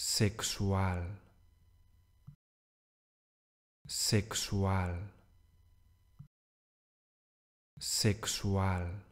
sexual, sexual, sexual.